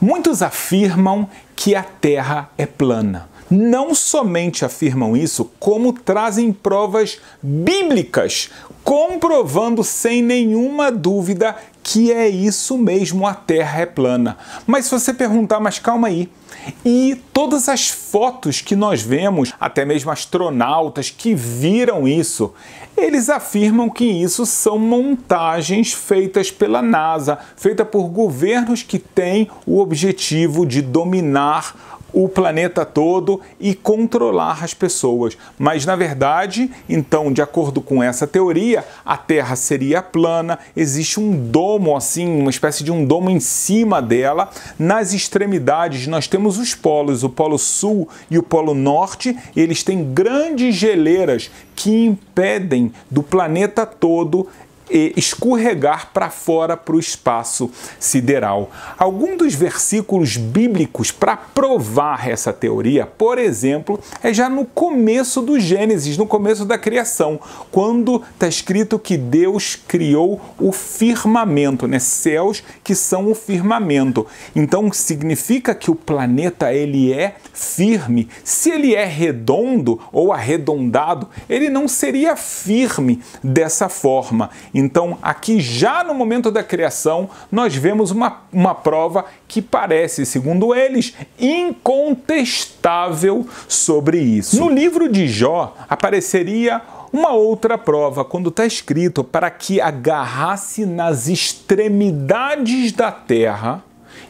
Muitos afirmam que a Terra é plana. Não somente afirmam isso, como trazem provas bíblicas, comprovando sem nenhuma dúvida que é isso mesmo, a Terra é plana. Mas se você perguntar, mas calma aí, e todas as fotos que nós vemos, até mesmo astronautas que viram isso, eles afirmam que isso são montagens feitas pela NASA, feita por governos que têm o objetivo de dominar o planeta todo e controlar as pessoas. Mas na verdade, então, de acordo com essa teoria, a Terra seria plana, existe um domo assim, uma espécie de um domo em cima dela. Nas extremidades nós temos os polos, o polo sul e o polo norte, eles têm grandes geleiras que impedem do planeta todo e escorregar para fora para o espaço sideral. Algum dos versículos bíblicos para provar essa teoria, por exemplo, é já no começo do Gênesis, no começo da criação, quando está escrito que Deus criou o firmamento, né? céus que são o firmamento. Então significa que o planeta ele é firme. Se ele é redondo ou arredondado, ele não seria firme dessa forma. Então, aqui já no momento da criação, nós vemos uma, uma prova que parece, segundo eles, incontestável sobre isso. No livro de Jó apareceria uma outra prova, quando está escrito para que agarrasse nas extremidades da terra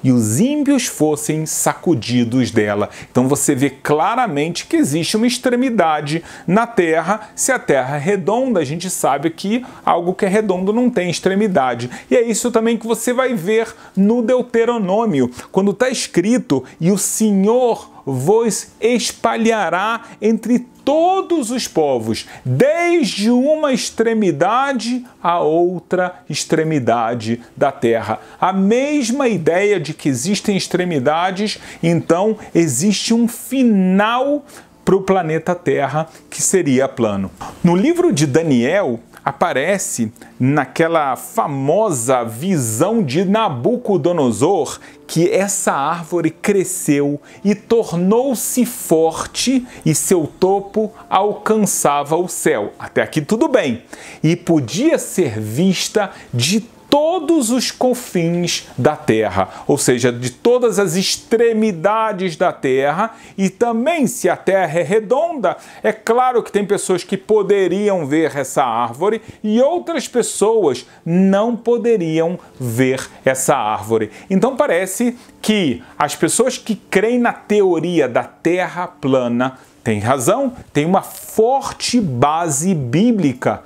e os ímpios fossem sacudidos dela. Então você vê claramente que existe uma extremidade na Terra. Se a Terra é redonda, a gente sabe que algo que é redondo não tem extremidade. E é isso também que você vai ver no Deuteronômio, quando está escrito: e o Senhor vos espalhará entre todos os povos, desde uma extremidade à outra extremidade da terra. A mesma ideia de que existem extremidades, então existe um final para o planeta Terra que seria plano. No livro de Daniel, aparece naquela famosa visão de Nabucodonosor que essa árvore cresceu e tornou-se forte e seu topo alcançava o céu. Até aqui tudo bem. E podia ser vista de todos os confins da terra, ou seja, de todas as extremidades da terra, e também se a terra é redonda, é claro que tem pessoas que poderiam ver essa árvore e outras pessoas não poderiam ver essa árvore. Então parece que as pessoas que creem na teoria da terra plana têm razão, tem uma forte base bíblica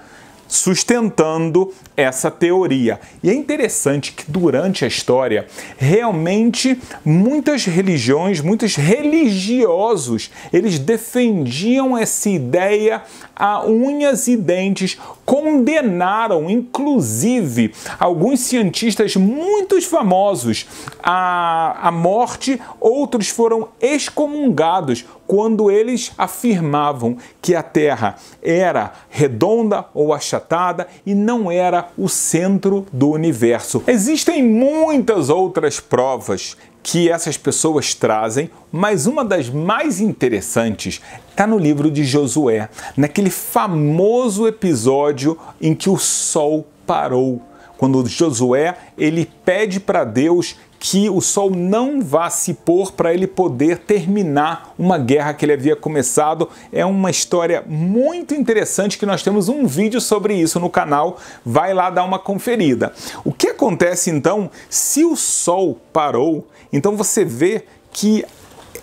sustentando essa teoria. E é interessante que durante a história, realmente muitas religiões, muitos religiosos, eles defendiam essa ideia a unhas e dentes, condenaram inclusive alguns cientistas muito famosos à, à morte, outros foram excomungados quando eles afirmavam que a Terra era redonda ou achatada e não era o centro do universo. Existem muitas outras provas que essas pessoas trazem, mas uma das mais interessantes está no livro de Josué, naquele famoso episódio em que o sol parou quando Josué ele pede para Deus que o sol não vá se pôr para ele poder terminar uma guerra que ele havia começado. É uma história muito interessante que nós temos um vídeo sobre isso no canal. Vai lá dar uma conferida. O que acontece então se o sol parou? Então você vê que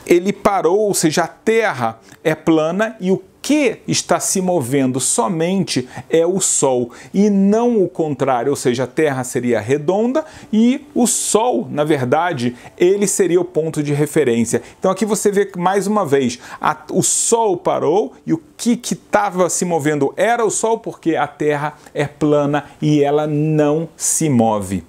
ele parou, ou seja, a terra é plana e o que está se movendo somente é o Sol e não o contrário, ou seja, a Terra seria redonda e o Sol, na verdade, ele seria o ponto de referência. Então aqui você vê mais uma vez, a, o Sol parou e o que estava se movendo era o Sol, porque a Terra é plana e ela não se move.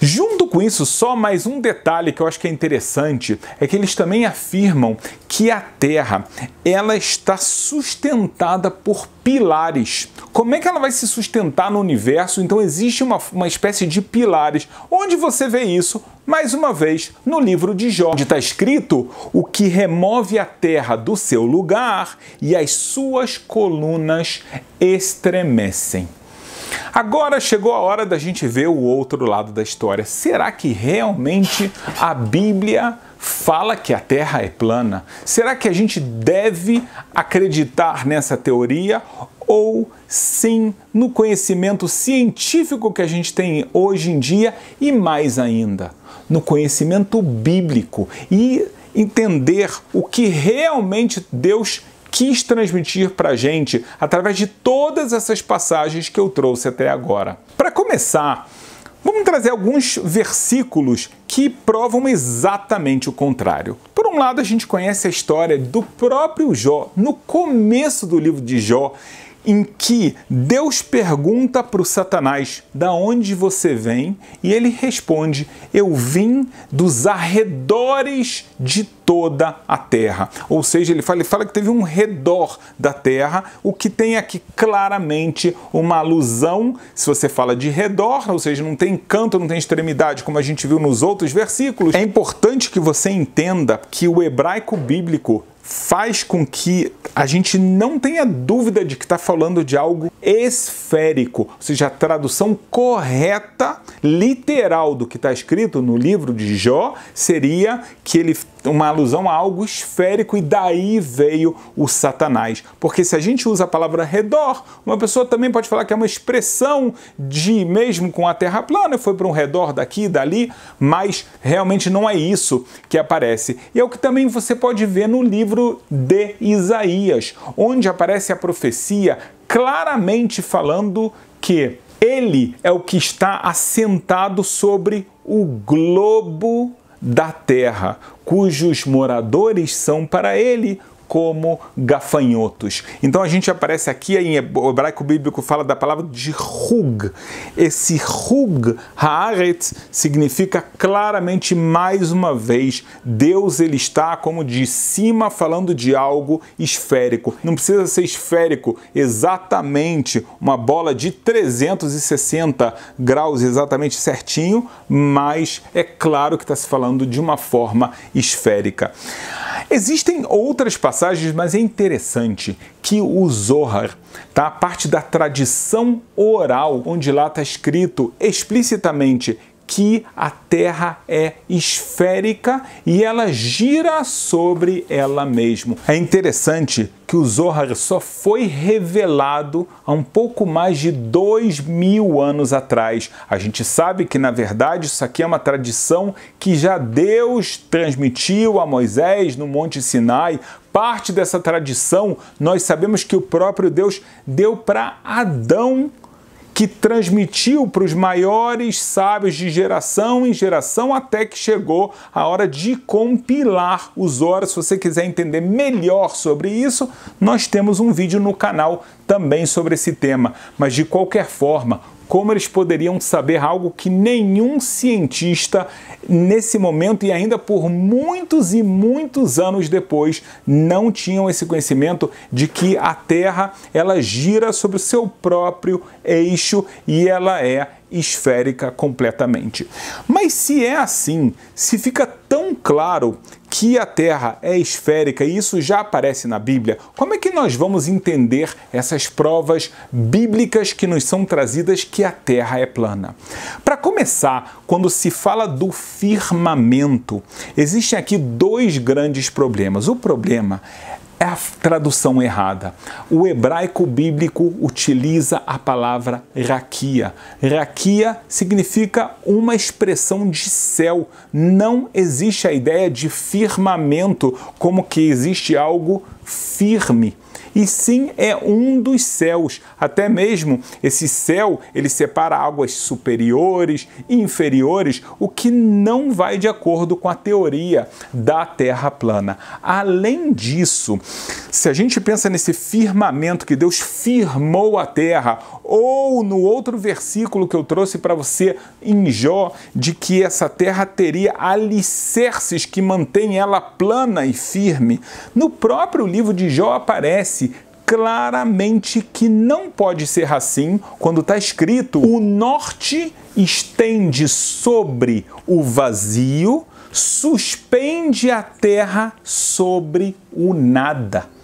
Junto com isso, só mais um detalhe que eu acho que é interessante é que eles também afirmam que a Terra ela está sustentada por pilares. Como é que ela vai se sustentar no universo? Então existe uma, uma espécie de pilares. Onde você vê isso? Mais uma vez, no livro de Jó, onde está escrito o que remove a terra do seu lugar e as suas colunas estremecem. Agora chegou a hora da gente ver o outro lado da história. Será que realmente a Bíblia fala que a Terra é plana? Será que a gente deve acreditar nessa teoria ou sim no conhecimento científico que a gente tem hoje em dia e mais ainda, no conhecimento bíblico e entender o que realmente Deus quis transmitir para a gente através de todas essas passagens que eu trouxe até agora. Para começar, vamos trazer alguns versículos que provam exatamente o contrário. Por um lado, a gente conhece a história do próprio Jó no começo do livro de Jó em que Deus pergunta para o Satanás: "Da onde você vem?" e ele responde: "Eu vim dos arredores de toda a terra". Ou seja, ele fala, ele fala que teve um redor da terra, o que tem aqui claramente uma alusão, se você fala de redor, ou seja, não tem canto, não tem extremidade, como a gente viu nos outros versículos. É importante que você entenda que o hebraico bíblico faz com que a gente não tenha dúvida de que está falando de algo esférico, ou seja, a tradução correta, literal do que está escrito no livro de Jó seria que ele uma alusão a algo esférico e daí veio o Satanás. Porque se a gente usa a palavra redor, uma pessoa também pode falar que é uma expressão de mesmo com a Terra plana, foi para um redor daqui e dali, mas realmente não é isso que aparece. E é o que também você pode ver no livro de Isaías, onde aparece a profecia claramente falando que ele é o que está assentado sobre o globo da terra, cujos moradores são para ele como gafanhotos. Então a gente aparece aqui em hebraico bíblico fala da palavra de rug. Esse rug haaretz significa claramente mais uma vez Deus ele está como de cima falando de algo esférico. Não precisa ser esférico, exatamente uma bola de 360 graus exatamente certinho, mas é claro que está se falando de uma forma esférica. Existem outras passagens, mas é interessante que o Zohar, tá? parte da tradição oral, onde lá está escrito explicitamente que a Terra é esférica e ela gira sobre ela mesma. É interessante que o Zohar só foi revelado há um pouco mais de dois mil anos atrás. A gente sabe que, na verdade, isso aqui é uma tradição que já Deus transmitiu a Moisés no Monte Sinai. Parte dessa tradição nós sabemos que o próprio Deus deu para Adão que transmitiu para os maiores sábios de geração em geração até que chegou a hora de compilar os horas. Se você quiser entender melhor sobre isso, nós temos um vídeo no canal também sobre esse tema. Mas de qualquer forma, como eles poderiam saber algo que nenhum cientista nesse momento e ainda por muitos e muitos anos depois não tinham esse conhecimento de que a Terra ela gira sobre o seu próprio eixo e ela é esférica completamente. Mas se é assim, se fica tão claro que a Terra é esférica e isso já aparece na Bíblia, como é que nós vamos entender essas provas bíblicas que nos são trazidas que a Terra é plana? Para começar, quando se fala do firmamento, existem aqui dois grandes problemas. O problema é a tradução errada. O hebraico bíblico utiliza a palavra raquia. Raquia significa uma expressão de céu. Não existe a ideia de firmamento como que existe algo firme e sim é um dos céus. Até mesmo esse céu, ele separa águas superiores, e inferiores, o que não vai de acordo com a teoria da Terra plana. Além disso, se a gente pensa nesse firmamento que Deus firmou a Terra, ou no outro versículo que eu trouxe para você em Jó, de que essa terra teria alicerces que mantêm ela plana e firme. No próprio livro de Jó aparece claramente que não pode ser assim quando está escrito: o norte estende sobre o vazio, suspende a terra sobre o nada.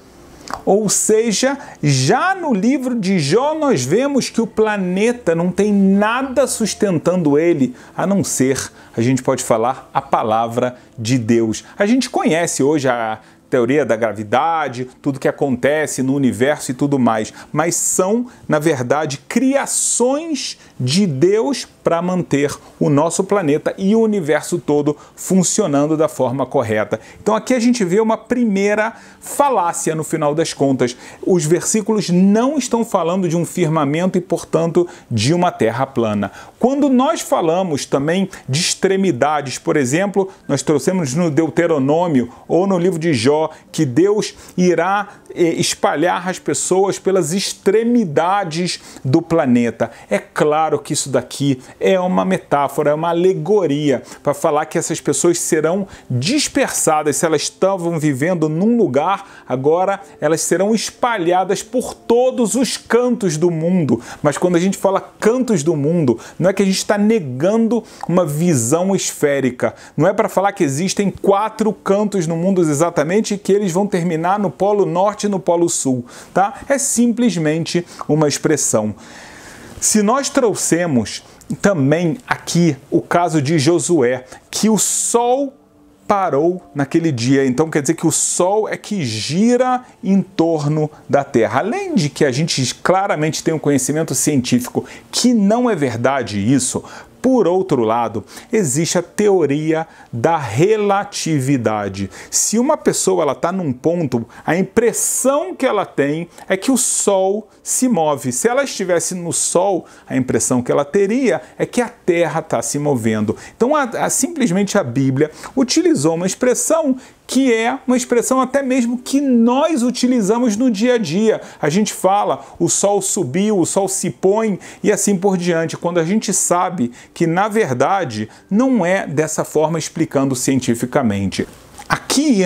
Ou seja, já no livro de Jó nós vemos que o planeta não tem nada sustentando ele, a não ser, a gente pode falar, a palavra de Deus. A gente conhece hoje a teoria da gravidade, tudo que acontece no universo e tudo mais, mas são, na verdade, criações de Deus para manter o nosso planeta e o universo todo funcionando da forma correta. Então aqui a gente vê uma primeira falácia no final das contas. Os versículos não estão falando de um firmamento e, portanto, de uma terra plana. Quando nós falamos também de extremidades, por exemplo, nós trouxemos no Deuteronômio ou no livro de Jó que Deus irá eh, espalhar as pessoas pelas extremidades do planeta. É claro que isso daqui é uma metáfora, é uma alegoria para falar que essas pessoas serão dispersadas. Se elas estavam vivendo num lugar, agora elas serão espalhadas por todos os cantos do mundo. Mas quando a gente fala cantos do mundo, não é que a gente está negando uma visão esférica. Não é para falar que existem quatro cantos no mundo exatamente e que eles vão terminar no Polo Norte e no Polo Sul, tá? É simplesmente uma expressão. Se nós trouxermos também aqui o caso de Josué, que o sol parou naquele dia. Então quer dizer que o sol é que gira em torno da Terra. Além de que a gente claramente tem um conhecimento científico que não é verdade isso, por outro lado, existe a teoria da relatividade. Se uma pessoa ela está num ponto, a impressão que ela tem é que o Sol se move. Se ela estivesse no Sol, a impressão que ela teria é que a Terra está se movendo. Então, a, a, simplesmente a Bíblia utilizou uma expressão que é uma expressão até mesmo que nós utilizamos no dia a dia. A gente fala o sol subiu, o sol se põe e assim por diante, quando a gente sabe que na verdade não é dessa forma explicando cientificamente. Aqui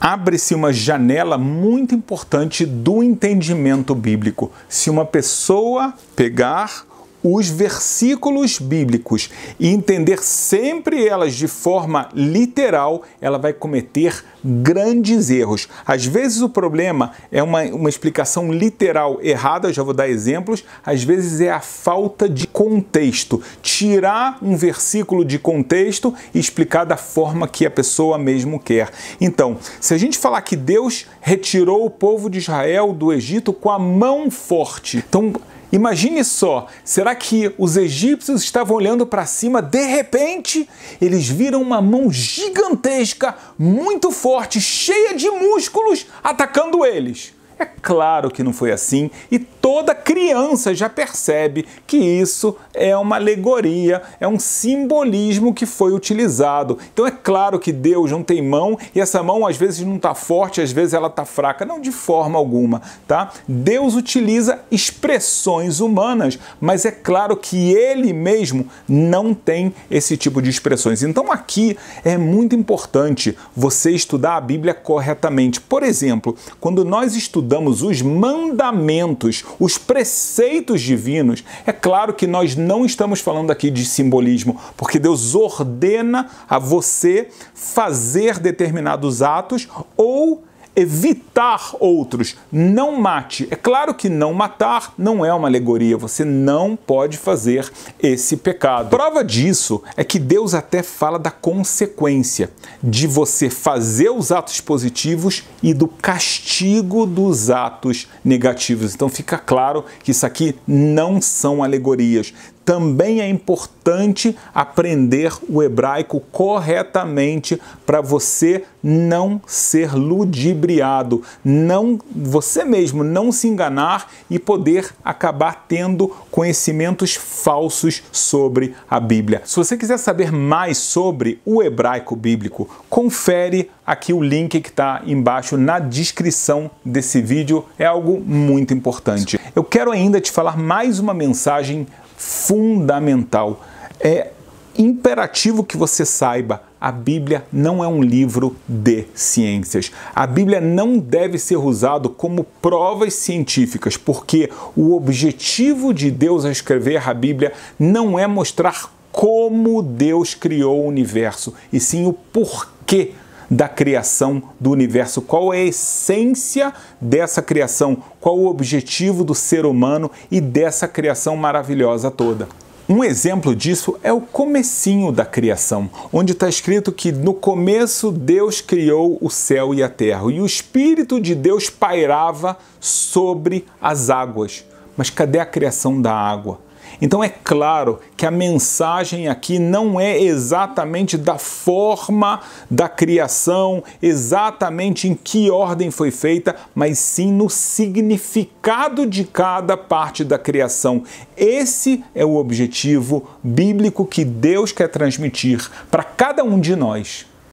abre-se uma janela muito importante do entendimento bíblico. Se uma pessoa pegar os versículos bíblicos e entender sempre elas de forma literal, ela vai cometer grandes erros. Às vezes o problema é uma, uma explicação literal errada, eu já vou dar exemplos, às vezes é a falta de contexto. Tirar um versículo de contexto e explicar da forma que a pessoa mesmo quer. Então, se a gente falar que Deus retirou o povo de Israel do Egito com a mão forte, então Imagine só, será que os egípcios estavam olhando para cima, de repente, eles viram uma mão gigantesca, muito forte, cheia de músculos, atacando eles? É claro que não foi assim e toda criança já percebe que isso é uma alegoria, é um simbolismo que foi utilizado. Então é claro que Deus não tem mão e essa mão às vezes não está forte, às vezes ela está fraca, não de forma alguma, tá? Deus utiliza expressões humanas, mas é claro que ele mesmo não tem esse tipo de expressões. Então aqui é muito importante você estudar a Bíblia corretamente. Por exemplo, quando nós estudamos os mandamentos, os preceitos divinos, é claro que nós não estamos falando aqui de simbolismo, porque Deus ordena a você fazer determinados atos ou evitar outros, não mate. É claro que não matar não é uma alegoria, você não pode fazer esse pecado. Prova disso é que Deus até fala da consequência de você fazer os atos positivos e do castigo dos atos negativos. Então fica claro que isso aqui não são alegorias também é importante aprender o hebraico corretamente para você não ser ludibriado, não você mesmo não se enganar e poder acabar tendo conhecimentos falsos sobre a Bíblia. Se você quiser saber mais sobre o hebraico bíblico, confere aqui o link que está embaixo na descrição desse vídeo. É algo muito importante. Eu quero ainda te falar mais uma mensagem fundamental. É imperativo que você saiba: a Bíblia não é um livro de ciências. A Bíblia não deve ser usado como provas científicas, porque o objetivo de Deus ao escrever a Bíblia não é mostrar como Deus criou o universo, e sim o porquê da criação do universo, qual é a essência dessa criação, qual o objetivo do ser humano e dessa criação maravilhosa toda. Um exemplo disso é o comecinho da criação, onde está escrito que no começo Deus criou o céu e a terra, e o Espírito de Deus pairava sobre as águas. Mas cadê a criação da água? Então é claro que a mensagem aqui não é exatamente da forma da criação, exatamente em que ordem foi feita, mas sim no significado de cada parte da criação. Esse é o objetivo bíblico que Deus quer transmitir para cada um de nós.